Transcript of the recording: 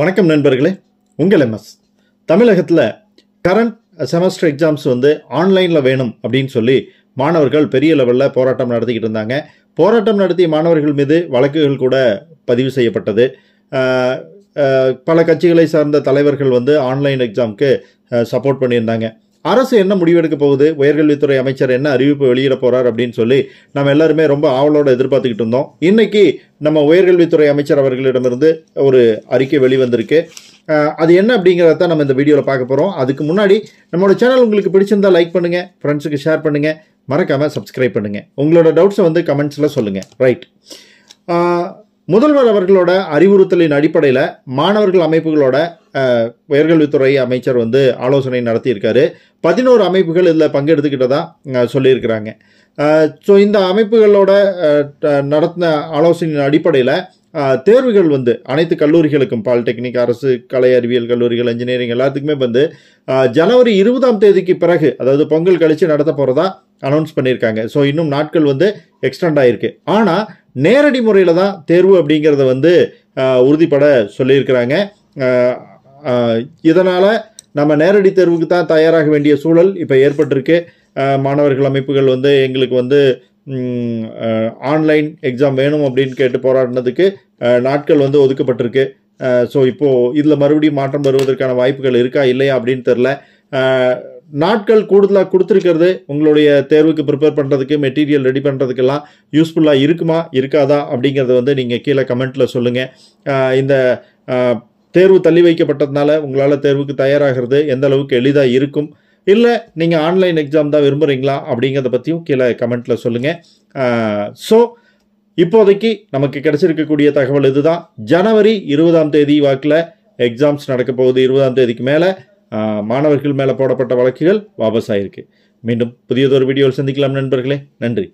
வணக்கம் நண்பர்களே உங்கள் எம்எஸ் தமிழகத்தில் கரண்ட் செமஸ்டர் எக்ஸாம்ஸ் வந்து ஆன்லைனில் வேணும் அப்படின்னு சொல்லி மாணவர்கள் பெரிய லெவலில் போராட்டம் நடத்திக்கிட்டு இருந்தாங்க போராட்டம் நடத்திய மாணவர்கள் மீது வழக்குகள் கூட பதிவு செய்யப்பட்டது பல கட்சிகளை சார்ந்த தலைவர்கள் வந்து ஆன்லைன் எக்ஸாமுக்கு சப்போர்ட் பண்ணியிருந்தாங்க அரசு என்ன முடிவெடுக்க போகுது உயர்கல்வித்துறை அமைச்சர் என்ன அறிவிப்பு வெளியிட போகிறார் அப்படின்னு சொல்லி நம்ம எல்லாருமே ரொம்ப ஆவலோடு எதிர்பார்த்துக்கிட்டு இருந்தோம் இன்றைக்கி நம்ம உயர்கல்வித்துறை அமைச்சர் அவர்களிடமிருந்து ஒரு அறிக்கை வெளிவந்திருக்கு அது என்ன அப்படிங்கிறத தான் நம்ம இந்த வீடியோவில் பார்க்க போகிறோம் அதுக்கு முன்னாடி நம்மளோட சேனல் உங்களுக்கு பிடிச்சிருந்தா லைக் பண்ணுங்க ஃப்ரெண்ட்ஸுக்கு ஷேர் பண்ணுங்கள் மறக்காமல் சப்ஸ்கிரைப் பண்ணுங்கள் உங்களோட டவுட்ஸை வந்து கமெண்ட்ஸில் சொல்லுங்கள் ரைட் முதல்வர் அவர்களோட அறிவுறுத்தலின் அடிப்படையில் மாணவர்கள் அமைப்புகளோட உயர்கல்வித்துறை அமைச்சர் வந்து ஆலோசனை நடத்தியிருக்காரு பதினோரு அமைப்புகள் இதில் பங்கெடுத்துக்கிட்டதா சொல்லியிருக்கிறாங்க ஸோ இந்த அமைப்புகளோட நடத்தின ஆலோசனையின் அடிப்படையில் தேர்வுகள் வந்து அனைத்து கல்லூரிகளுக்கும் பாலிடெக்னிக் அரசு கலை அறிவியல் கல்லூரிகள் இன்ஜினியரிங் எல்லாத்துக்குமே வந்து ஜனவரி இருபதாம் தேதிக்கு பிறகு அதாவது பொங்கல் கழித்து நடத்த போகிறதா அனௌன்ஸ் பண்ணியிருக்காங்க ஸோ இன்னும் நாட்கள் வந்து எக்ஸ்டெண்ட் ஆகிருக்கு ஆனால் நேரடி முறையில் தான் தேர்வு அப்படிங்கிறத வந்து உறுதிப்பட சொல்லியிருக்கிறாங்க இதனால் நம்ம நேரடி தேர்வுக்கு தான் தயாராக வேண்டிய சூழல் இப்போ ஏற்பட்டிருக்கு மாணவர்கள் அமைப்புகள் வந்து எங்களுக்கு வந்து ஆன்லைன் எக்ஸாம் வேணும் அப்படின்னு கேட்டு போராடினதுக்கு நாட்கள் வந்து ஒதுக்கப்பட்டிருக்கு ஸோ இப்போது இதில் மறுபடியும் மாற்றம் வருவதற்கான வாய்ப்புகள் இருக்கா இல்லையா அப்படின்னு தெரில நாட்கள் கூடுதலாக கொடுத்துருக்கிறது உங்களுடைய தேர்வுக்கு ப்ரிப்பேர் பண்ணுறதுக்கு மெட்டீரியல் ரெடி பண்ணுறதுக்கெல்லாம் யூஸ்ஃபுல்லாக இருக்குமா இருக்காதா அப்படிங்கிறத வந்து நீங்கள் கீழே கமெண்ட்டில் சொல்லுங்கள் இந்த தேர்வு தள்ளி வைக்கப்பட்டதுனால உங்களால் தேர்வுக்கு தயாராகிறது எந்த அளவுக்கு எளிதாக இருக்கும் இல்லை நீங்கள் ஆன்லைன் எக்ஸாம் தான் விரும்புகிறீங்களா அப்படிங்கிறத பற்றியும் கீழே கமெண்ட்டில் சொல்லுங்கள் ஸோ இப்போதைக்கு நமக்கு கிடச்சிருக்கக்கூடிய தகவல் இதுதான் ஜனவரி இருபதாம் தேதி வாக்கில் எக்ஸாம்ஸ் நடக்க போகுது இருபதாம் தேதிக்கு மேலே மாணவர்கள் மேலே போடப்பட்ட வழக்குகள் வாபஸ் ஆகிருக்கு மீண்டும் புதியதொரு வீடியோவில் சந்திக்கலாம் நண்பர்களே நன்றி